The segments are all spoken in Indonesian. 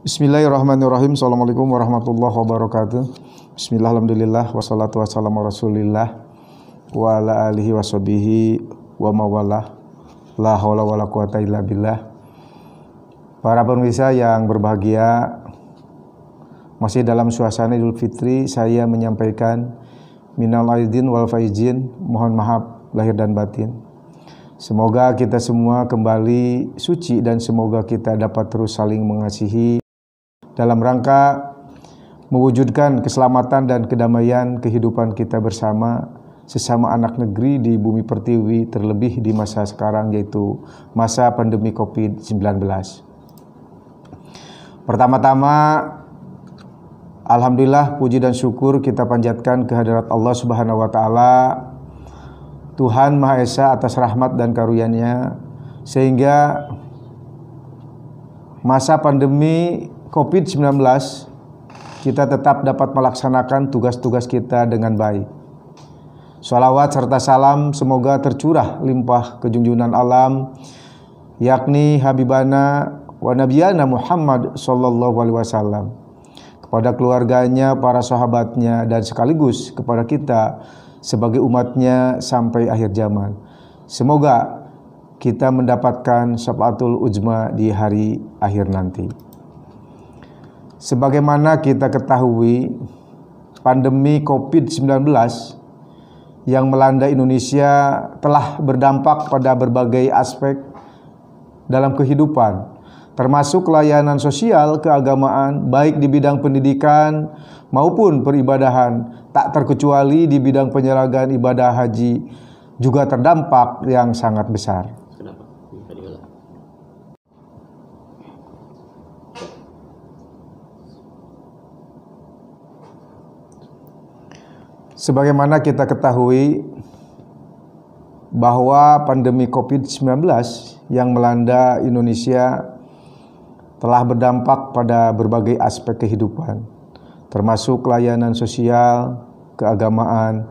Bismillahirrahmanirrahim. Assalamualaikum warahmatullahi wabarakatuh. Bismillah, alhamdulillah, wassalatu wassalamu rasulillah wa ala alihi wa sabihi wa mawalah. La hawla wa la quwata illa billah. Para pemirsa yang berbahagia, masih dalam suasana Idul Fitri, saya menyampaikan minal aidin wal faizin, mohon maaf lahir dan batin. Semoga kita semua kembali suci dan semoga kita dapat terus saling mengasihi dalam rangka mewujudkan keselamatan dan kedamaian kehidupan kita bersama sesama anak negeri di bumi pertiwi terlebih di masa sekarang yaitu masa pandemi Covid-19. Pertama-tama alhamdulillah puji dan syukur kita panjatkan kehadirat Allah Subhanahu wa taala Tuhan Maha Esa atas rahmat dan karunia-Nya sehingga masa pandemi COVID-19 kita tetap dapat melaksanakan tugas-tugas kita dengan baik. Salawat serta salam semoga tercurah limpah kejunjunan alam yakni Habibana wa Nabiyana Muhammad sallallahu alaihi wasallam kepada keluarganya, para sahabatnya dan sekaligus kepada kita sebagai umatnya sampai akhir zaman. Semoga kita mendapatkan syafaatul ujma di hari akhir nanti. Sebagaimana kita ketahui, pandemi COVID-19 yang melanda Indonesia telah berdampak pada berbagai aspek dalam kehidupan, termasuk layanan sosial keagamaan, baik di bidang pendidikan maupun peribadahan, tak terkecuali di bidang penyelenggaraan ibadah haji juga terdampak yang sangat besar. Sebagaimana kita ketahui bahwa pandemi COVID-19 yang melanda Indonesia telah berdampak pada berbagai aspek kehidupan, termasuk layanan sosial, keagamaan,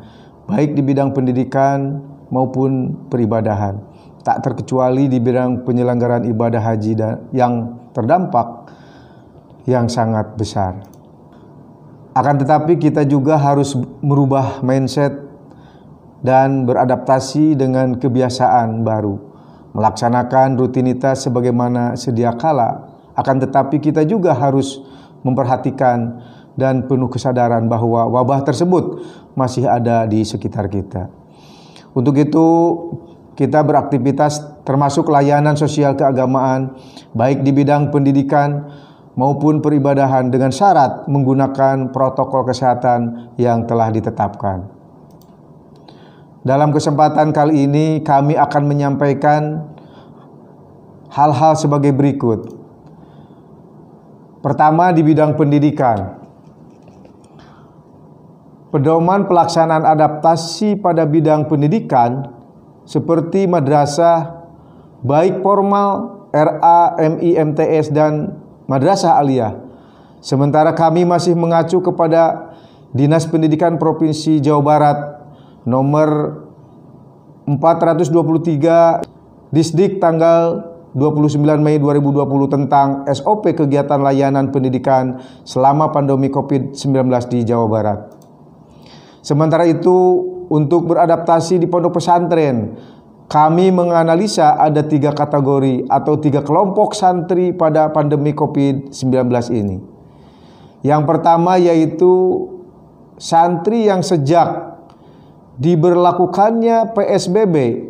baik di bidang pendidikan maupun peribadahan. Tak terkecuali di bidang penyelenggaraan ibadah haji yang terdampak yang sangat besar. Akan tetapi kita juga harus merubah mindset dan beradaptasi dengan kebiasaan baru. Melaksanakan rutinitas sebagaimana sedia kala. Akan tetapi kita juga harus memperhatikan dan penuh kesadaran bahwa wabah tersebut masih ada di sekitar kita. Untuk itu, kita beraktivitas termasuk layanan sosial keagamaan, baik di bidang pendidikan maupun peribadahan dengan syarat menggunakan protokol kesehatan yang telah ditetapkan. Dalam kesempatan kali ini kami akan menyampaikan hal-hal sebagai berikut. Pertama di bidang pendidikan. Pedoman pelaksanaan adaptasi pada bidang pendidikan seperti madrasah baik formal RA, MI, MTS dan madrasah aliyah. Sementara kami masih mengacu kepada Dinas Pendidikan Provinsi Jawa Barat nomor 423 Disdik tanggal 29 Mei 2020 tentang SOP kegiatan layanan pendidikan selama pandemi COVID-19 di Jawa Barat. Sementara itu, untuk beradaptasi di pondok pesantren, kami menganalisa ada tiga kategori atau tiga kelompok santri pada pandemi COVID-19 ini. Yang pertama yaitu santri yang sejak diberlakukannya PSBB,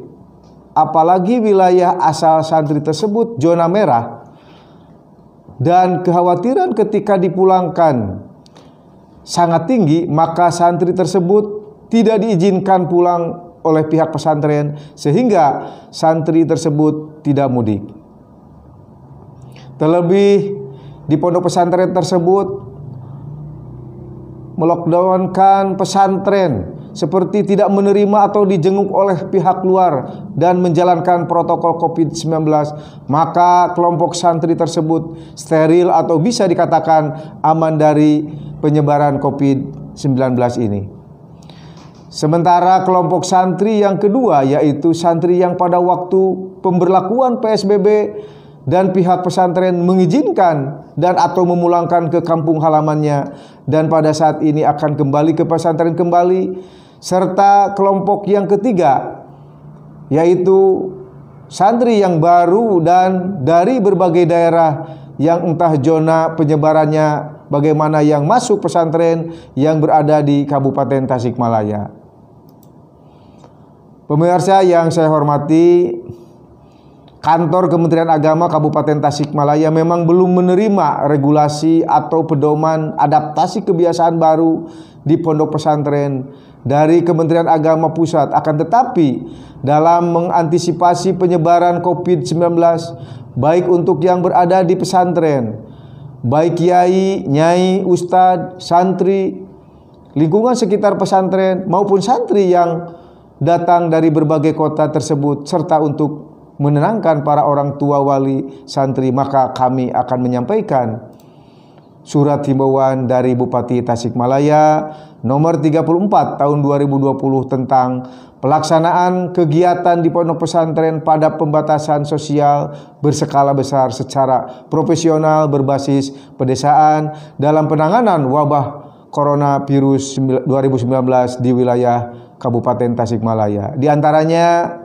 apalagi wilayah asal santri tersebut zona merah, dan kekhawatiran ketika dipulangkan sangat tinggi, maka santri tersebut tidak diizinkan pulang oleh pihak pesantren sehingga santri tersebut tidak mudik. Terlebih di pondok pesantren tersebut melockdownkan pesantren seperti tidak menerima atau dijenguk oleh pihak luar dan menjalankan protokol COVID-19, maka kelompok santri tersebut steril atau bisa dikatakan aman dari penyebaran COVID-19 ini. Sementara kelompok santri yang kedua yaitu santri yang pada waktu pemberlakuan PSBB dan pihak pesantren mengizinkan dan atau memulangkan ke kampung halamannya dan pada saat ini akan kembali ke pesantren kembali serta kelompok yang ketiga yaitu santri yang baru dan dari berbagai daerah yang entah zona penyebarannya bagaimana yang masuk pesantren yang berada di Kabupaten Tasikmalaya. Pemirsa yang saya hormati, kantor Kementerian Agama Kabupaten Tasikmalaya memang belum menerima regulasi atau pedoman adaptasi kebiasaan baru di pondok pesantren dari Kementerian Agama Pusat. Akan tetapi, dalam mengantisipasi penyebaran COVID-19 baik untuk yang berada di pesantren, baik kiai, nyai, ustadz, santri, lingkungan sekitar pesantren maupun santri yang datang dari berbagai kota tersebut serta untuk menenangkan para orang tua wali santri maka kami akan menyampaikan surat himbauan dari Bupati Tasikmalaya nomor 34 tahun 2020 tentang pelaksanaan kegiatan di pondok pesantren pada pembatasan sosial berskala besar secara profesional berbasis pedesaan dalam penanganan wabah corona coronavirus 2019 di wilayah Kabupaten Tasikmalaya. Di antaranya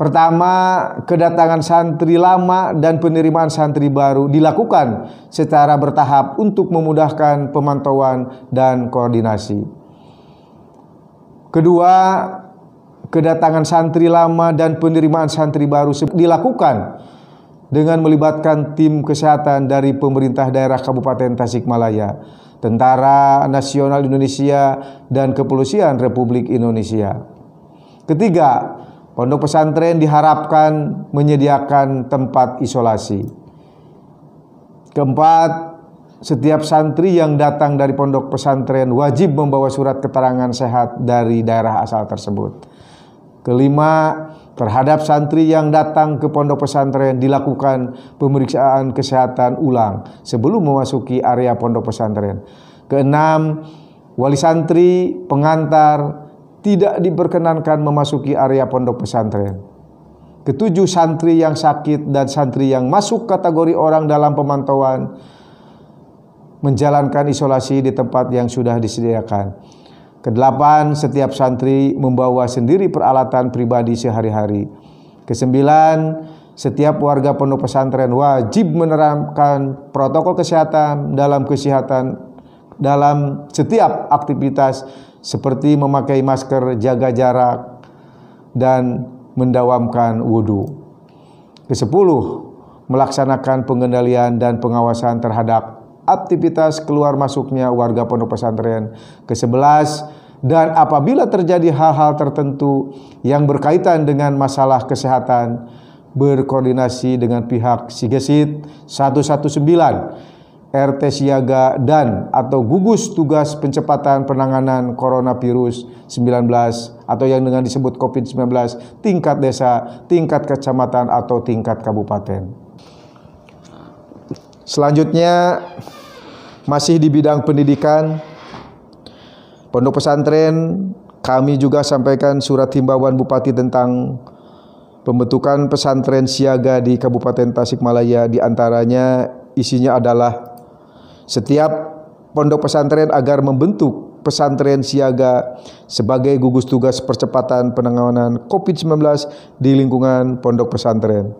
pertama kedatangan santri lama dan penerimaan santri baru dilakukan secara bertahap untuk memudahkan pemantauan dan koordinasi. Kedua, kedatangan santri lama dan penerimaan santri baru dilakukan dengan melibatkan tim kesehatan dari pemerintah daerah Kabupaten Tasikmalaya Tentara Nasional Indonesia dan Kepolisian Republik Indonesia. Ketiga, pondok pesantren diharapkan menyediakan tempat isolasi. Keempat, setiap santri yang datang dari pondok pesantren wajib membawa surat keterangan sehat dari daerah asal tersebut. Kelima, Terhadap santri yang datang ke pondok pesantren dilakukan pemeriksaan kesehatan ulang sebelum memasuki area pondok pesantren. Keenam, wali santri, pengantar tidak diperkenankan memasuki area pondok pesantren. Ketujuh santri yang sakit dan santri yang masuk kategori orang dalam pemantauan menjalankan isolasi di tempat yang sudah disediakan. Kedelapan, setiap santri membawa sendiri peralatan pribadi sehari-hari. Kesembilan, setiap warga pondok pesantren wajib menerapkan protokol kesehatan dalam kesehatan dalam setiap aktivitas seperti memakai masker, jaga jarak, dan mendawamkan wudhu. Kesepuluh, melaksanakan pengendalian dan pengawasan terhadap aktivitas keluar masuknya warga pondok pesantren ke-11 dan apabila terjadi hal-hal tertentu yang berkaitan dengan masalah kesehatan berkoordinasi dengan pihak Sigesit 119 RT Siaga dan atau gugus tugas pencepatan penanganan coronavirus 19 atau yang dengan disebut COVID-19 tingkat desa, tingkat kecamatan atau tingkat kabupaten. Selanjutnya masih di bidang pendidikan Pondok pesantren kami juga sampaikan surat himbauan bupati tentang pembentukan pesantren siaga di Kabupaten Tasikmalaya di antaranya isinya adalah setiap pondok pesantren agar membentuk pesantren siaga sebagai gugus tugas percepatan penanganan COVID-19 di lingkungan pondok pesantren.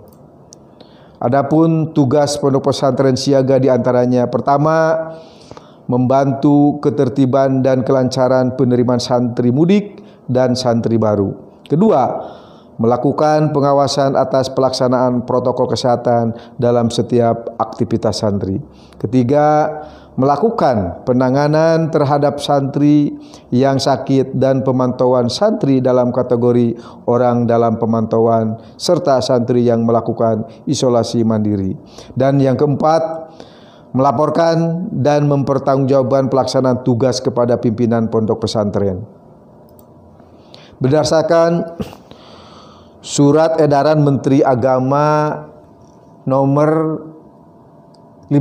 Adapun tugas pondok pesantren siaga diantaranya pertama membantu ketertiban dan kelancaran penerimaan santri mudik dan santri baru. Kedua, melakukan pengawasan atas pelaksanaan protokol kesehatan dalam setiap aktivitas santri. Ketiga, melakukan penanganan terhadap santri yang sakit dan pemantauan santri dalam kategori orang dalam pemantauan serta santri yang melakukan isolasi mandiri. Dan yang keempat, melaporkan dan mempertanggungjawabkan pelaksanaan tugas kepada pimpinan pondok pesantren. Berdasarkan Surat edaran Menteri Agama nomor 15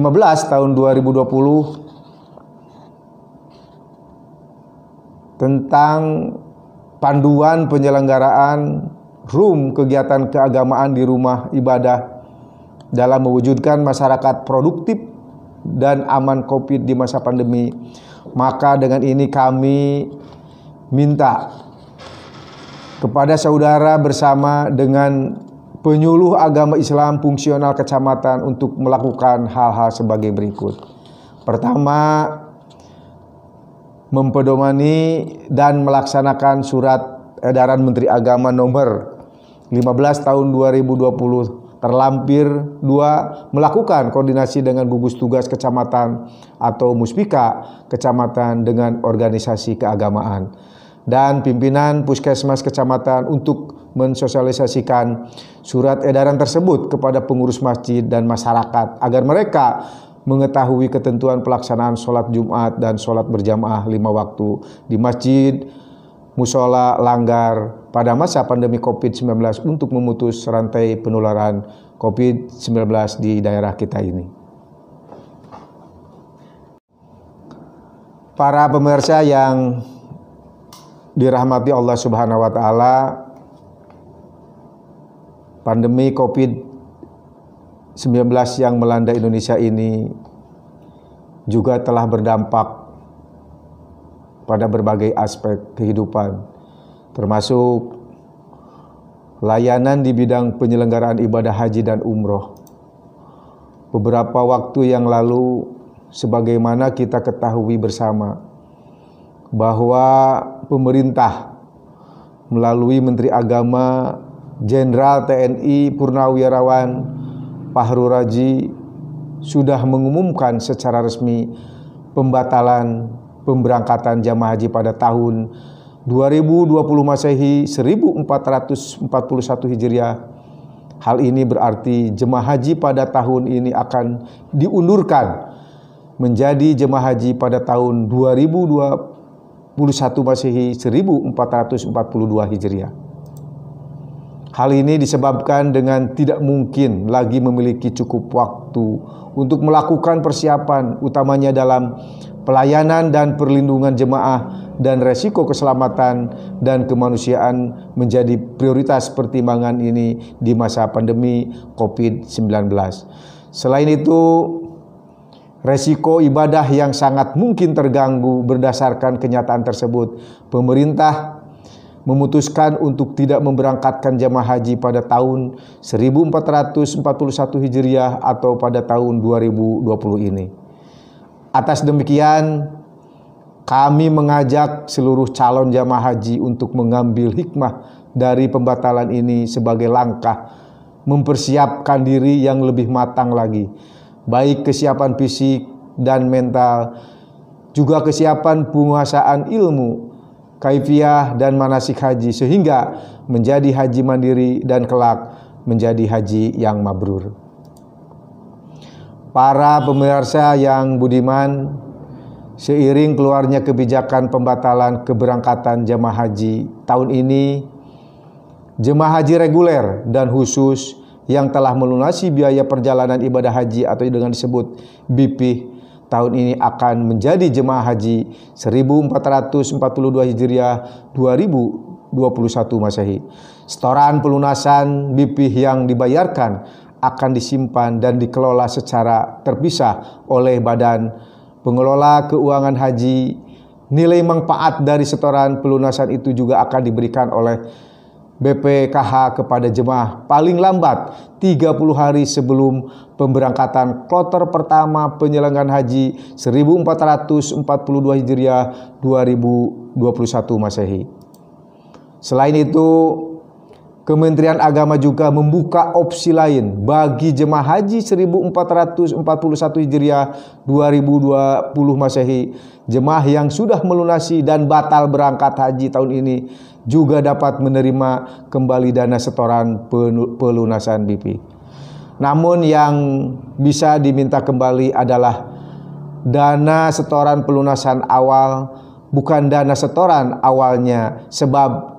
tahun 2020 tentang panduan penyelenggaraan room kegiatan keagamaan di rumah ibadah dalam mewujudkan masyarakat produktif dan aman Covid di masa pandemi. Maka dengan ini kami minta kepada saudara bersama dengan penyuluh agama Islam fungsional kecamatan untuk melakukan hal-hal sebagai berikut. Pertama, mempedomani dan melaksanakan surat edaran Menteri Agama nomor 15 tahun 2020 terlampir dua melakukan koordinasi dengan gugus tugas kecamatan atau muspika kecamatan dengan organisasi keagamaan dan pimpinan Puskesmas Kecamatan untuk mensosialisasikan surat edaran tersebut kepada pengurus masjid dan masyarakat agar mereka mengetahui ketentuan pelaksanaan sholat Jumat dan sholat berjamaah lima waktu di masjid, musola, langgar pada masa pandemi COVID-19 untuk memutus rantai penularan COVID-19 di daerah kita ini. Para pemirsa yang dirahmati Allah Subhanahu wa taala pandemi Covid-19 yang melanda Indonesia ini juga telah berdampak pada berbagai aspek kehidupan termasuk layanan di bidang penyelenggaraan ibadah haji dan umroh. Beberapa waktu yang lalu sebagaimana kita ketahui bersama bahwa pemerintah melalui Menteri Agama Jenderal TNI Purnawirawan Pahru Raji sudah mengumumkan secara resmi pembatalan pemberangkatan jamaah haji pada tahun 2020 Masehi 1441 Hijriah. Hal ini berarti jemaah haji pada tahun ini akan diundurkan menjadi jemaah haji pada tahun 2020 Masehi 1442 Hijriah. Hal ini disebabkan dengan tidak mungkin lagi memiliki cukup waktu untuk melakukan persiapan utamanya dalam pelayanan dan perlindungan jemaah dan resiko keselamatan dan kemanusiaan menjadi prioritas pertimbangan ini di masa pandemi COVID-19. Selain itu, resiko ibadah yang sangat mungkin terganggu berdasarkan kenyataan tersebut. Pemerintah memutuskan untuk tidak memberangkatkan jemaah haji pada tahun 1441 Hijriah atau pada tahun 2020 ini. Atas demikian, kami mengajak seluruh calon jamaah haji untuk mengambil hikmah dari pembatalan ini sebagai langkah mempersiapkan diri yang lebih matang lagi baik kesiapan fisik dan mental, juga kesiapan penguasaan ilmu, kaifiah dan manasik haji sehingga menjadi haji mandiri dan kelak menjadi haji yang mabrur. Para pemirsa yang budiman, seiring keluarnya kebijakan pembatalan keberangkatan jemaah haji tahun ini, jemaah haji reguler dan khusus yang telah melunasi biaya perjalanan ibadah haji atau dengan disebut BP tahun ini akan menjadi jemaah haji 1442 Hijriah 2021 Masehi. Setoran pelunasan BP yang dibayarkan akan disimpan dan dikelola secara terpisah oleh Badan Pengelola Keuangan Haji. Nilai manfaat dari setoran pelunasan itu juga akan diberikan oleh BPKH kepada jemaah paling lambat 30 hari sebelum pemberangkatan kloter pertama penyelenggaraan haji 1442 Hijriah 2021 Masehi. Selain itu, Kementerian Agama juga membuka opsi lain bagi jemaah haji 1441 Hijriah 2020 Masehi, jemaah yang sudah melunasi dan batal berangkat haji tahun ini juga dapat menerima kembali dana setoran pelunasan BP. Namun yang bisa diminta kembali adalah dana setoran pelunasan awal bukan dana setoran awalnya sebab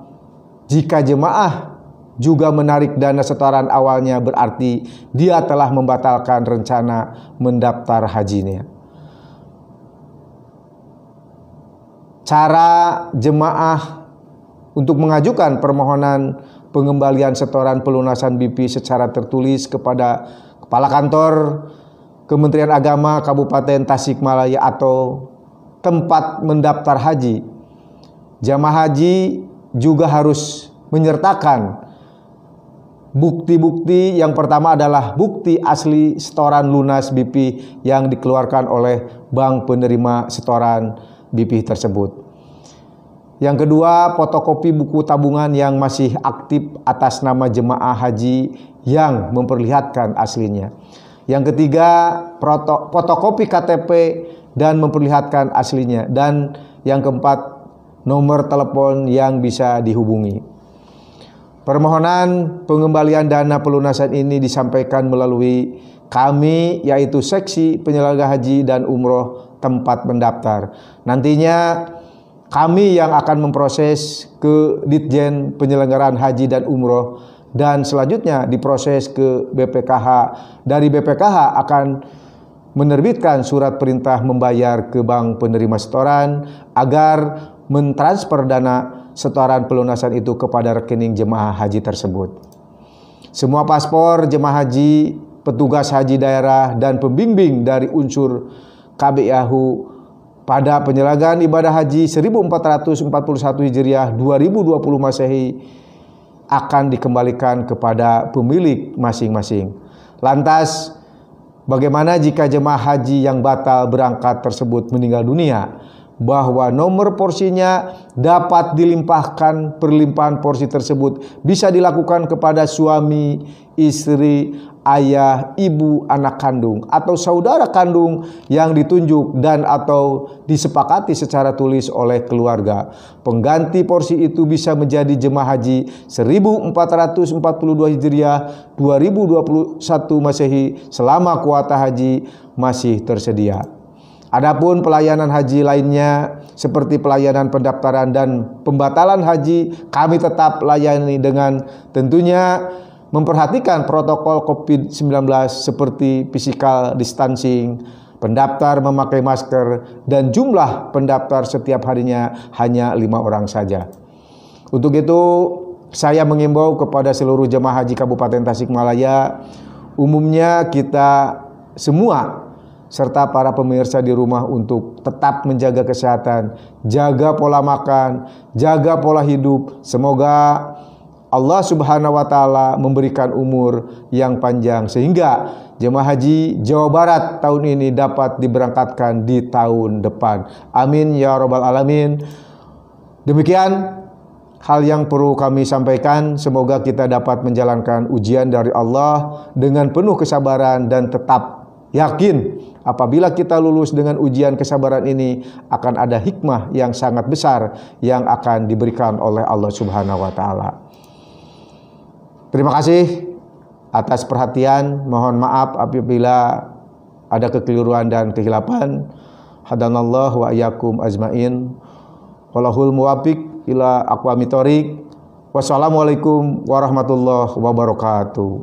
jika jemaah juga menarik dana setoran awalnya berarti dia telah membatalkan rencana mendaftar hajinya. Cara jemaah untuk mengajukan permohonan pengembalian setoran pelunasan BP secara tertulis kepada Kepala Kantor Kementerian Agama Kabupaten Tasikmalaya atau tempat mendaftar haji. Jamaah haji juga harus menyertakan bukti-bukti yang pertama adalah bukti asli setoran lunas BP yang dikeluarkan oleh bank penerima setoran BP tersebut. Yang kedua, fotokopi buku tabungan yang masih aktif atas nama jemaah haji yang memperlihatkan aslinya. Yang ketiga, fotokopi KTP dan memperlihatkan aslinya. Dan yang keempat, nomor telepon yang bisa dihubungi. Permohonan pengembalian dana pelunasan ini disampaikan melalui kami yaitu seksi penyelenggara haji dan umroh tempat mendaftar. Nantinya kami yang akan memproses ke Ditjen Penyelenggaraan Haji dan Umroh dan selanjutnya diproses ke BPKH. Dari BPKH akan menerbitkan surat perintah membayar ke bank penerima setoran agar mentransfer dana setoran pelunasan itu kepada rekening jemaah haji tersebut. Semua paspor jemaah haji, petugas haji daerah dan pembimbing dari unsur KBIAHU pada penyelenggaraan ibadah haji 1441 Hijriah 2020 Masehi akan dikembalikan kepada pemilik masing-masing. Lantas bagaimana jika jemaah haji yang batal berangkat tersebut meninggal dunia? Bahwa nomor porsinya dapat dilimpahkan, perlimpahan porsi tersebut bisa dilakukan kepada suami, istri, ayah, ibu, anak kandung atau saudara kandung yang ditunjuk dan atau disepakati secara tulis oleh keluarga. Pengganti porsi itu bisa menjadi jemaah haji 1442 Hijriah 2021 Masehi selama kuota haji masih tersedia. Adapun pelayanan haji lainnya seperti pelayanan pendaftaran dan pembatalan haji kami tetap layani dengan tentunya memperhatikan protokol COVID-19 seperti physical distancing, pendaftar memakai masker, dan jumlah pendaftar setiap harinya hanya lima orang saja. Untuk itu, saya mengimbau kepada seluruh jemaah haji Kabupaten Tasikmalaya, umumnya kita semua serta para pemirsa di rumah untuk tetap menjaga kesehatan, jaga pola makan, jaga pola hidup. Semoga Allah Subhanahu wa taala memberikan umur yang panjang sehingga jemaah haji Jawa Barat tahun ini dapat diberangkatkan di tahun depan. Amin ya robbal alamin. Demikian hal yang perlu kami sampaikan. Semoga kita dapat menjalankan ujian dari Allah dengan penuh kesabaran dan tetap yakin apabila kita lulus dengan ujian kesabaran ini akan ada hikmah yang sangat besar yang akan diberikan oleh Allah Subhanahu wa taala. Terima kasih atas perhatian. Mohon maaf apabila ada kekeliruan dan kehilapan. Hadanallah wa ayyakum ajmain. Walahul muwafiq ila aqwamit thoriq. Wassalamualaikum warahmatullahi wabarakatuh.